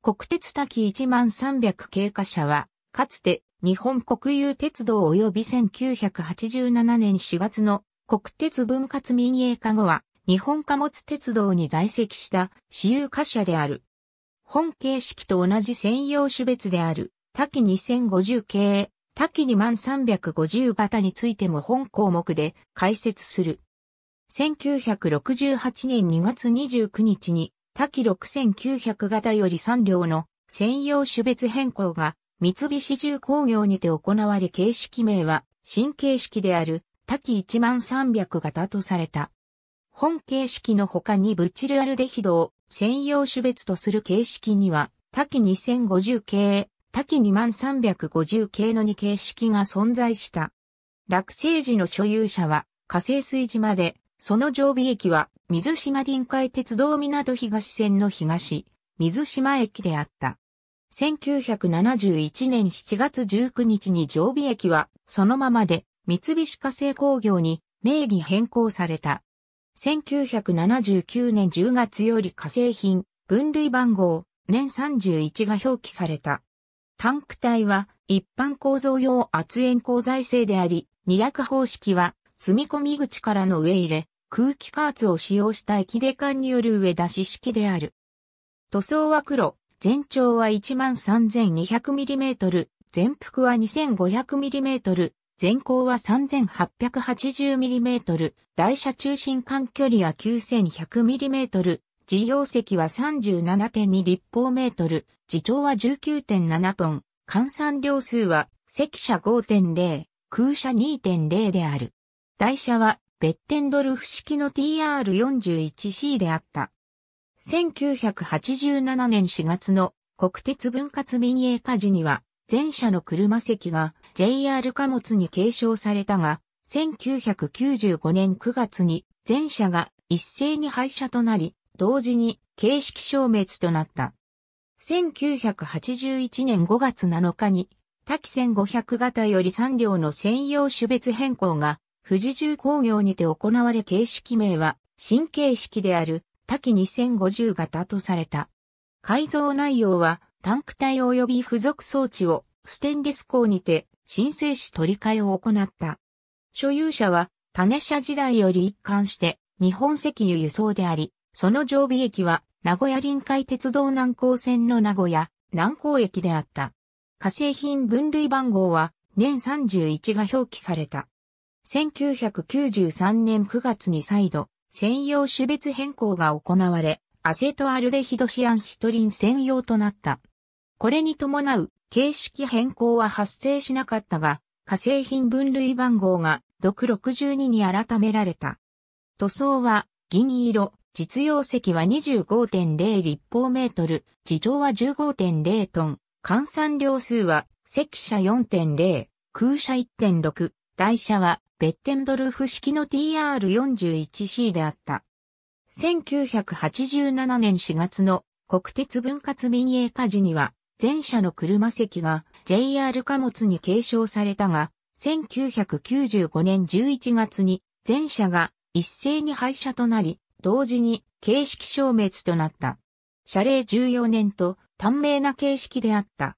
国鉄滝1300経過車は、かつて日本国有鉄道及び1987年4月の国鉄分割民営化後は日本貨物鉄道に在籍した私有貨車である。本形式と同じ専用種別である滝2050系、滝2350型についても本項目で解説する。1968年2月29日に多機6900型より3両の専用種別変更が三菱重工業にて行われ形式名は新形式である多機1 3 0 0型とされた。本形式の他にブチルアルデヒドを専用種別とする形式には多機2050系、多機2350系の2形式が存在した。落成時の所有者は火星水島で、その常備駅は水島臨海鉄道港東線の東、水島駅であった。1971年7月19日に常備駅はそのままで三菱化成工業に名義変更された。1979年10月より化成品、分類番号、年31が表記された。タンク体は一般構造用圧延鋼材製であり、二役方式は積み込み口からの上入れ、空気加圧を使用した液で管による上出し式である。塗装は黒、全長は 13,200mm、全幅は 2500mm、全高は 3880mm、台車中心間距離は 9100mm、自業席は37.2立方メートル、自長は19.7トン、換算量数は、席車5.0、空車2.0である。台車はベッテンドルフ式の TR41C であった。1987年4月の国鉄分割民営化時には、前者の車席が JR 貨物に継承されたが、1995年9月に前者が一斉に廃車となり、同時に形式消滅となった。1981年5月7日に、機1500型より3両の専用種別変更が富士重工業にて行われ形式名は、新形式である、多機2050型とされた。改造内容は、タンク体及び付属装置を、ステンレス鋼にて、申請し取り替えを行った。所有者は、種社時代より一貫して、日本石油輸送であり、その常備駅は、名古屋臨海鉄道南港線の名古屋、南港駅であった。化成品分類番号は、年31が表記された。1993年9月に再度、専用種別変更が行われ、アセトアルデヒドシアンヒトリン専用となった。これに伴う形式変更は発生しなかったが、化成品分類番号が毒62に改められた。塗装は銀色、実用石は25.0立方メートル、地上は15.0トン、換算量数は石車4.0、空車1.6、台車はベッテンドルフ式の TR41C であった。1987年4月の国鉄分割民営化時には、前者の車席が JR 貨物に継承されたが、1995年11月に前者が一斉に廃車となり、同時に形式消滅となった。謝礼14年と短命な形式であった。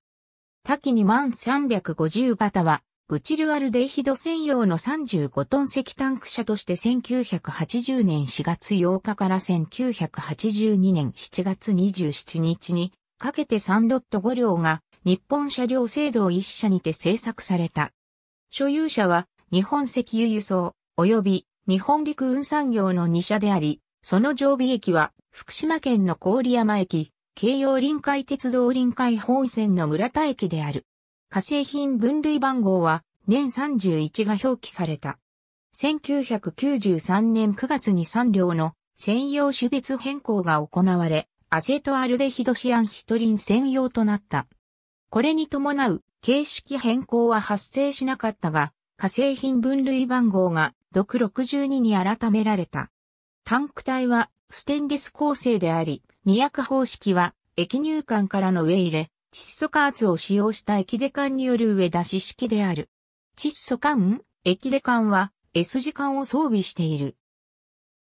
多岐に万350型はブチルアルデイヒド専用の35トン石タンク車として1980年4月8日から1982年7月27日にかけて3ロット5両が日本車両制度を一社にて製作された。所有者は日本石油輸送及び日本陸運産業の2社であり、その常備駅は福島県の郡山駅、京葉臨海鉄道臨海本線の村田駅である。火星品分類番号は年31が表記された。1993年9月に3両の専用種別変更が行われ、アセトアルデヒドシアンヒトリン専用となった。これに伴う形式変更は発生しなかったが、化成品分類番号が毒62に改められた。タンク体はステンレス構成であり、二0方式は液乳管からの上入れ、窒素加圧を使用した液出管による上出し式である。窒素管、液出管は S 字管を装備している。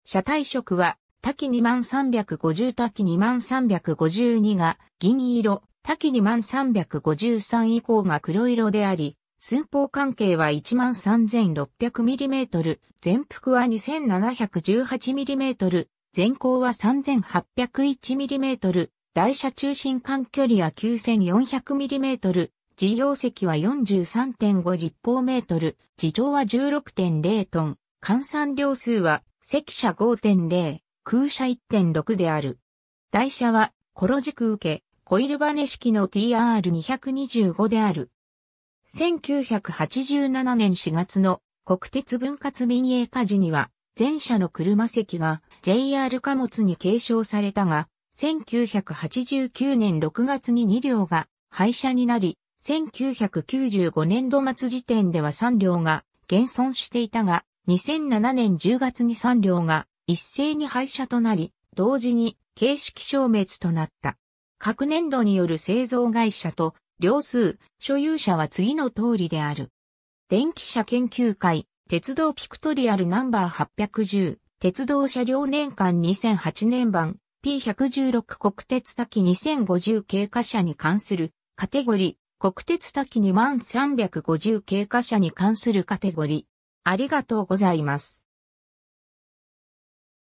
車体色は多岐2350多岐2352が銀色、多岐2353以降が黒色であり、寸法関係は 13600mm、全幅は 2718mm、全高は 3801mm、台車中心間距離は 9400mm、事業席は43.5立方メートル、地上は16.0トン、換算量数は積車5.0、空車1.6である。台車は、コロ軸受け、コイルバネ式の TR225 である。1987年4月の国鉄分割民営化時には、全車の車席が JR 貨物に継承されたが、1989年6月に2両が廃車になり、1995年度末時点では3両が減損していたが、2007年10月に3両が一斉に廃車となり、同時に形式消滅となった。各年度による製造会社と両数、所有者は次の通りである。電気車研究会、鉄道ピクトリアルナンバー810、鉄道車両年間2008年版、P116 国鉄多機2050経過車に関するカテゴリー、国鉄滝2 350経過者に関するカテゴリー。ありがとうございます。